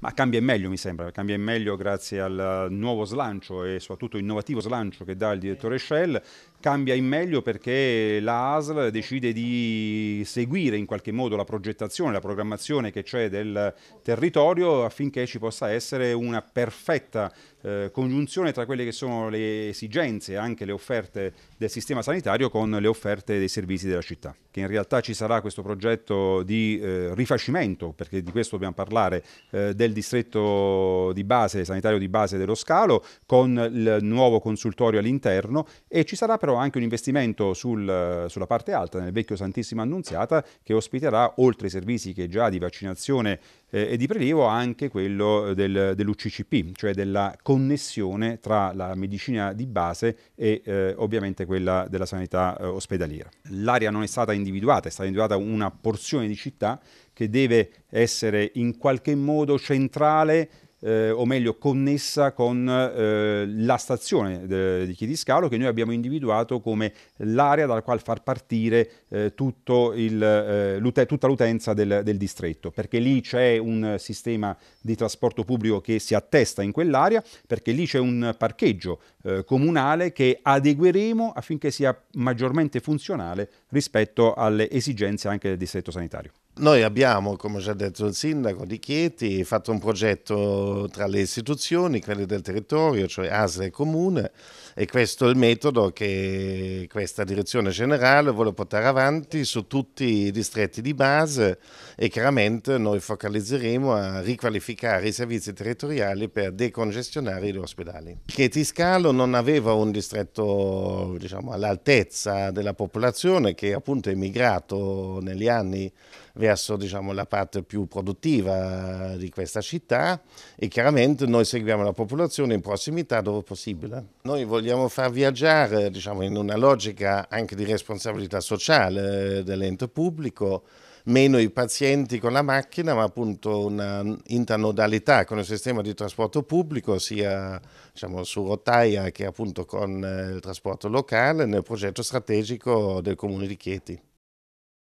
ma cambia in meglio mi sembra, cambia in meglio grazie al nuovo slancio e soprattutto innovativo slancio che dà il direttore Shell, cambia in meglio perché la ASL decide di seguire in qualche modo la progettazione, la programmazione che c'è del territorio affinché ci possa essere una perfetta eh, congiunzione tra quelle che sono le esigenze e anche le offerte del sistema sanitario con le offerte dei servizi della città. Che in realtà ci sarà questo progetto di eh, rifacimento, perché di questo dobbiamo parlare, eh, del del distretto di base, sanitario di base dello Scalo, con il nuovo consultorio all'interno e ci sarà però anche un investimento sul, sulla parte alta, nel vecchio Santissima Annunziata, che ospiterà, oltre ai servizi che già di vaccinazione eh, e di prelievo, anche quello del, dell'UCCP, cioè della connessione tra la medicina di base e eh, ovviamente quella della sanità eh, ospedaliera. L'area non è stata individuata, è stata individuata una porzione di città che deve essere in qualche modo centrale eh, o meglio connessa con eh, la stazione de, eh, di Chidiscalo che noi abbiamo individuato come l'area dalla quale far partire eh, il, eh, l'ute- tutta l'utenza del, del, distretto, perché lì c'è un sistema di trasporto pubblico che si attesta in quell'area, perché lì c'è un parcheggio eh, comunale che adegueremo affinché sia maggiormente funzionale rispetto alle esigenze anche del distretto sanitario. Noi abbiamo, come già detto il sindaco di Chieti, fatto un progetto tra le istituzioni, quelle del territorio, cioè ASL e Comune, e questo è il metodo che questa direzione generale vuole portare avanti su tutti i distretti di base e chiaramente noi focalizzeremo a riqualificare i servizi territoriali per decongestionare gli ospedali. Chieti Scalo non aveva un distretto diciamo, all'altezza della popolazione che appunto è migrato negli anni verso diciamo, la parte più produttiva di questa città e chiaramente noi seguiamo la popolazione in prossimità dove possibile. Noi vogliamo far viaggiare diciamo, in una logica anche di responsabilità sociale dell'ente pubblico meno i pazienti con la macchina, ma appunto un'internodalità con il sistema di trasporto pubblico, sia diciamo, su rotaia che appunto con eh, il trasporto locale, nel progetto strategico del Comune di Chieti.